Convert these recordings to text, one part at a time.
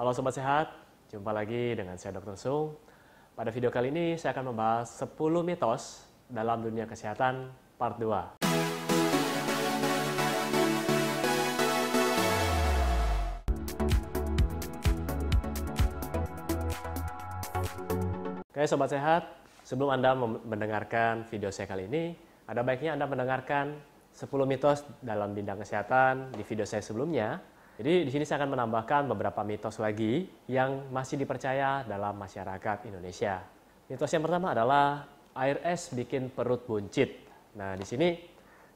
Halo Sobat Sehat, jumpa lagi dengan saya Dr. Sung. Pada video kali ini saya akan membahas 10 mitos dalam dunia kesehatan part 2. Oke Sobat Sehat, sebelum Anda mendengarkan video saya kali ini, ada baiknya Anda mendengarkan 10 mitos dalam bidang kesehatan di video saya sebelumnya jadi di sini saya akan menambahkan beberapa mitos lagi yang masih dipercaya dalam masyarakat Indonesia. Mitos yang pertama adalah air es bikin perut buncit. Nah, di sini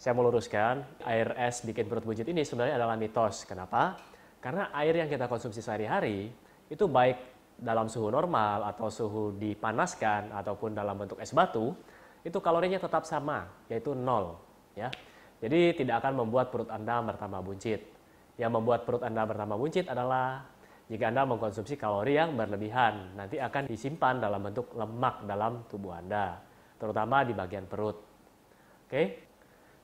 saya meluruskan air es bikin perut buncit ini sebenarnya adalah mitos. Kenapa? Karena air yang kita konsumsi sehari-hari itu baik dalam suhu normal atau suhu dipanaskan ataupun dalam bentuk es batu, itu kalorinya tetap sama, yaitu nol. Ya. Jadi tidak akan membuat perut Anda bertambah buncit. Yang membuat perut Anda bertambah buncit adalah jika Anda mengkonsumsi kalori yang berlebihan, nanti akan disimpan dalam bentuk lemak dalam tubuh Anda, terutama di bagian perut. Oke?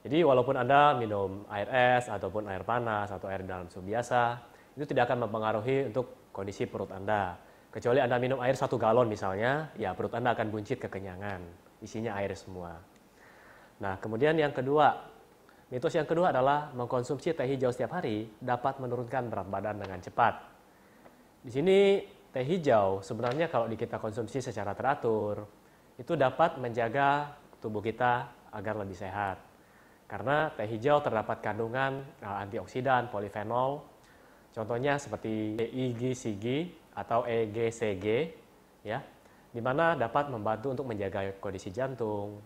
Jadi walaupun Anda minum air es ataupun air panas atau air dalam suhu biasa, itu tidak akan mempengaruhi untuk kondisi perut Anda. Kecuali Anda minum air satu galon misalnya, ya perut Anda akan buncit kekenyangan, isinya air semua. Nah, kemudian yang kedua, Mitos yang kedua adalah mengkonsumsi teh hijau setiap hari dapat menurunkan berat badan dengan cepat. Di sini teh hijau sebenarnya kalau kita konsumsi secara teratur itu dapat menjaga tubuh kita agar lebih sehat. Karena teh hijau terdapat kandungan eh, antioksidan, polifenol, contohnya seperti EGCG atau EGCG, ya, di mana dapat membantu untuk menjaga kondisi jantung,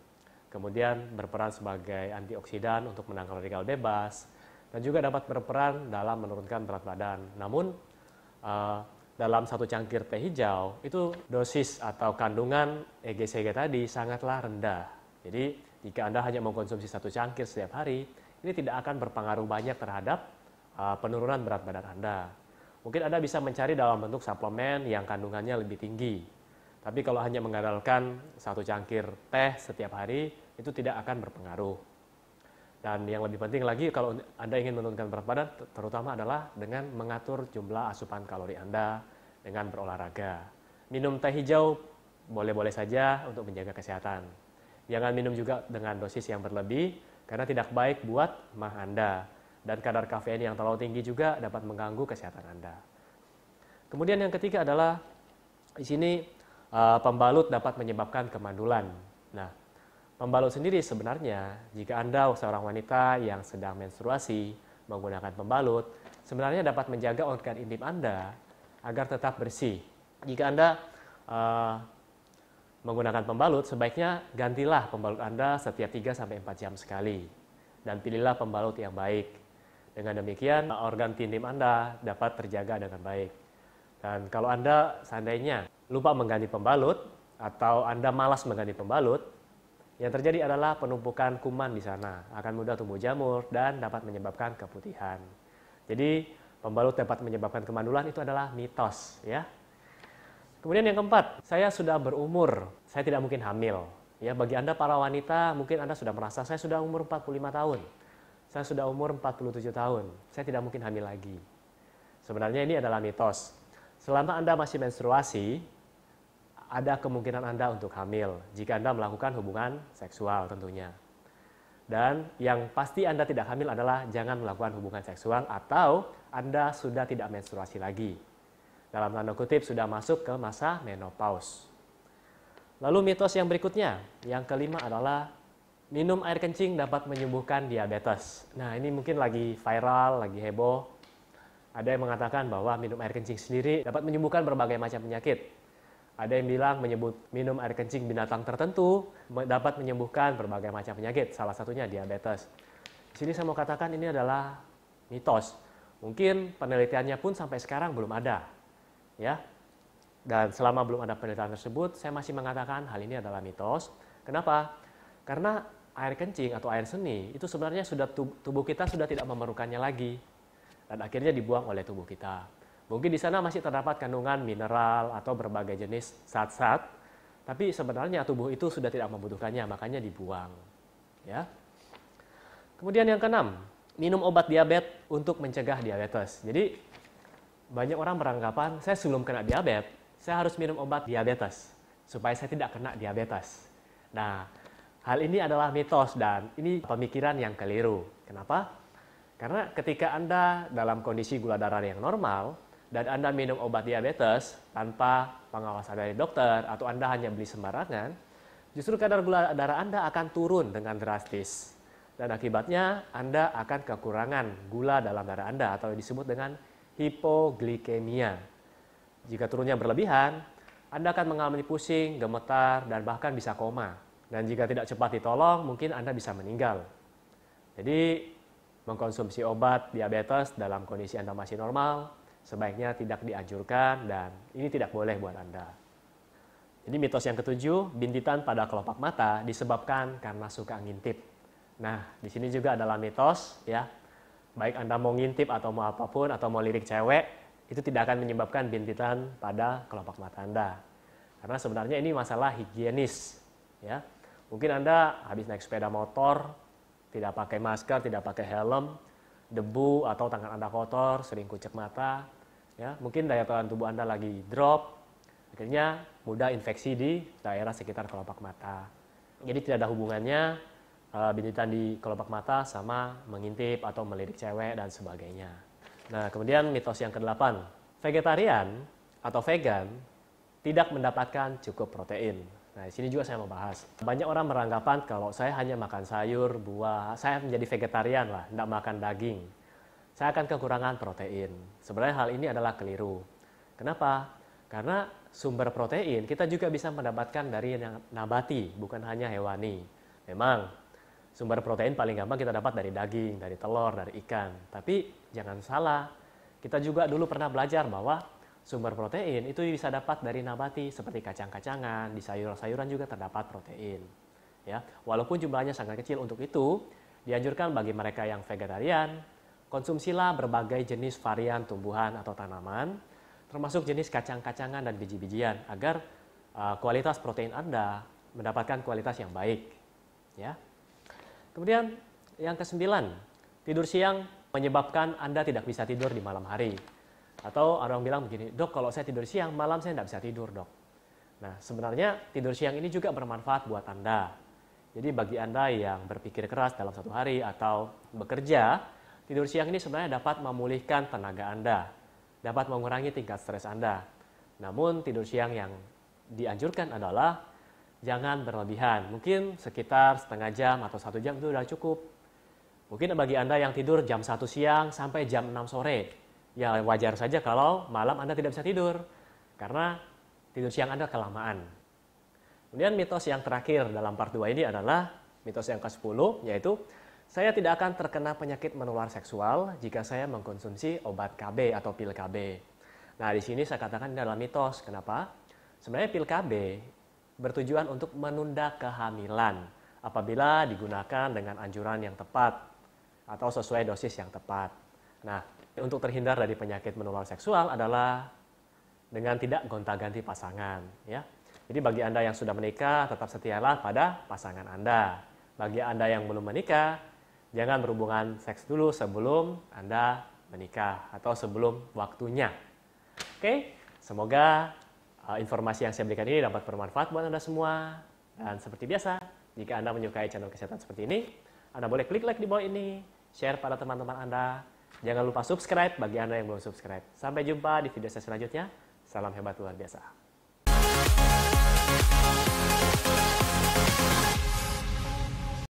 kemudian berperan sebagai antioksidan untuk menangkal radikal bebas, dan juga dapat berperan dalam menurunkan berat badan. Namun, eh, dalam satu cangkir teh hijau, itu dosis atau kandungan EGCG tadi sangatlah rendah. Jadi, jika Anda hanya mengkonsumsi satu cangkir setiap hari, ini tidak akan berpengaruh banyak terhadap eh, penurunan berat badan Anda. Mungkin Anda bisa mencari dalam bentuk suplemen yang kandungannya lebih tinggi. Tapi kalau hanya mengandalkan satu cangkir teh setiap hari, itu tidak akan berpengaruh. Dan yang lebih penting lagi kalau Anda ingin menurunkan berat badan terutama adalah dengan mengatur jumlah asupan kalori Anda dengan berolahraga. Minum teh hijau boleh-boleh saja untuk menjaga kesehatan. Jangan minum juga dengan dosis yang berlebih karena tidak baik buat mah Anda dan kadar kafein yang terlalu tinggi juga dapat mengganggu kesehatan Anda. Kemudian yang ketiga adalah di sini eh, pembalut dapat menyebabkan kemandulan. Nah, Pembalut sendiri sebenarnya, jika Anda seorang wanita yang sedang menstruasi menggunakan pembalut, sebenarnya dapat menjaga organ intim Anda agar tetap bersih. Jika Anda uh, menggunakan pembalut, sebaiknya gantilah pembalut Anda setiap 3-4 jam sekali. Dan pilihlah pembalut yang baik. Dengan demikian, organ intim Anda dapat terjaga dengan baik. Dan kalau Anda seandainya lupa mengganti pembalut, atau Anda malas mengganti pembalut, yang terjadi adalah penumpukan kuman di sana, akan mudah tumbuh jamur dan dapat menyebabkan keputihan. Jadi pembalut dapat menyebabkan kemandulan itu adalah mitos ya. Kemudian yang keempat, saya sudah berumur, saya tidak mungkin hamil. Ya, bagi Anda para wanita, mungkin Anda sudah merasa saya sudah umur 45 tahun. Saya sudah umur 47 tahun. Saya tidak mungkin hamil lagi. Sebenarnya ini adalah mitos. Selama Anda masih menstruasi, ada kemungkinan Anda untuk hamil jika Anda melakukan hubungan seksual tentunya. Dan yang pasti Anda tidak hamil adalah jangan melakukan hubungan seksual atau Anda sudah tidak menstruasi lagi. Dalam tanda kutip sudah masuk ke masa menopause. Lalu mitos yang berikutnya, yang kelima adalah minum air kencing dapat menyembuhkan diabetes. Nah ini mungkin lagi viral, lagi heboh. Ada yang mengatakan bahwa minum air kencing sendiri dapat menyembuhkan berbagai macam penyakit, ada yang bilang menyebut minum air kencing binatang tertentu dapat menyembuhkan berbagai macam penyakit, salah satunya diabetes. Di sini saya mau katakan ini adalah mitos. Mungkin penelitiannya pun sampai sekarang belum ada. Ya. Dan selama belum ada penelitian tersebut, saya masih mengatakan hal ini adalah mitos. Kenapa? Karena air kencing atau air seni itu sebenarnya sudah tubuh kita sudah tidak memerlukannya lagi dan akhirnya dibuang oleh tubuh kita. Mungkin di sana masih terdapat kandungan mineral atau berbagai jenis zat-zat, tapi sebenarnya tubuh itu sudah tidak membutuhkannya, makanya dibuang. Ya. Kemudian yang keenam, minum obat diabetes untuk mencegah diabetes. Jadi banyak orang beranggapan, saya sebelum kena diabetes, saya harus minum obat diabetes supaya saya tidak kena diabetes. Nah, hal ini adalah mitos dan ini pemikiran yang keliru. Kenapa? Karena ketika Anda dalam kondisi gula darah yang normal, dan Anda minum obat diabetes tanpa pengawasan dari dokter atau Anda hanya beli sembarangan, justru kadar gula darah Anda akan turun dengan drastis. Dan akibatnya Anda akan kekurangan gula dalam darah Anda atau disebut dengan hipoglikemia. Jika turunnya berlebihan, Anda akan mengalami pusing, gemetar, dan bahkan bisa koma. Dan jika tidak cepat ditolong, mungkin Anda bisa meninggal. Jadi, mengkonsumsi obat diabetes dalam kondisi Anda masih normal sebaiknya tidak dianjurkan dan ini tidak boleh buat Anda. Jadi mitos yang ketujuh, bintitan pada kelopak mata disebabkan karena suka ngintip. Nah, di sini juga adalah mitos ya. Baik Anda mau ngintip atau mau apapun atau mau lirik cewek, itu tidak akan menyebabkan bintitan pada kelopak mata Anda. Karena sebenarnya ini masalah higienis ya. Mungkin Anda habis naik sepeda motor, tidak pakai masker, tidak pakai helm, debu atau tangan Anda kotor, sering kucek mata, ya, mungkin daya tahan tubuh Anda lagi drop, akhirnya mudah infeksi di daerah sekitar kelopak mata. Jadi tidak ada hubungannya uh, eh, bintitan di kelopak mata sama mengintip atau melirik cewek dan sebagainya. Nah, kemudian mitos yang ke-8, vegetarian atau vegan tidak mendapatkan cukup protein. Nah, di sini juga saya mau bahas. Banyak orang beranggapan kalau saya hanya makan sayur, buah, saya menjadi vegetarian lah, tidak makan daging. Saya akan kekurangan protein. Sebenarnya hal ini adalah keliru. Kenapa? Karena sumber protein kita juga bisa mendapatkan dari yang nabati, bukan hanya hewani. Memang sumber protein paling gampang kita dapat dari daging, dari telur, dari ikan. Tapi jangan salah, kita juga dulu pernah belajar bahwa Sumber protein itu bisa dapat dari nabati seperti kacang-kacangan, di sayur-sayuran juga terdapat protein. Ya, walaupun jumlahnya sangat kecil untuk itu, dianjurkan bagi mereka yang vegetarian, konsumsilah berbagai jenis varian tumbuhan atau tanaman, termasuk jenis kacang-kacangan dan biji-bijian agar uh, kualitas protein Anda mendapatkan kualitas yang baik. Ya. Kemudian yang kesembilan, tidur siang menyebabkan Anda tidak bisa tidur di malam hari. Atau ada orang bilang begini, dok kalau saya tidur siang, malam saya tidak bisa tidur dok. Nah sebenarnya tidur siang ini juga bermanfaat buat Anda. Jadi bagi Anda yang berpikir keras dalam satu hari atau bekerja, tidur siang ini sebenarnya dapat memulihkan tenaga Anda, dapat mengurangi tingkat stres Anda. Namun tidur siang yang dianjurkan adalah jangan berlebihan, mungkin sekitar setengah jam atau satu jam itu sudah cukup. Mungkin bagi Anda yang tidur jam 1 siang sampai jam 6 sore, ya wajar saja kalau malam Anda tidak bisa tidur karena tidur siang Anda kelamaan. Kemudian mitos yang terakhir dalam part 2 ini adalah mitos yang ke-10 yaitu saya tidak akan terkena penyakit menular seksual jika saya mengkonsumsi obat KB atau pil KB. Nah, di sini saya katakan ini adalah mitos. Kenapa? Sebenarnya pil KB bertujuan untuk menunda kehamilan apabila digunakan dengan anjuran yang tepat atau sesuai dosis yang tepat. Nah, untuk terhindar dari penyakit menular seksual adalah dengan tidak gonta-ganti pasangan. Ya. Jadi bagi Anda yang sudah menikah, tetap setialah pada pasangan Anda. Bagi Anda yang belum menikah, jangan berhubungan seks dulu sebelum Anda menikah atau sebelum waktunya. Oke, semoga uh, informasi yang saya berikan ini dapat bermanfaat buat Anda semua. Dan seperti biasa, jika Anda menyukai channel kesehatan seperti ini, Anda boleh klik like di bawah ini, share pada teman-teman Anda, Jangan lupa subscribe bagi Anda yang belum subscribe. Sampai jumpa di video saya selanjutnya. Salam hebat luar biasa.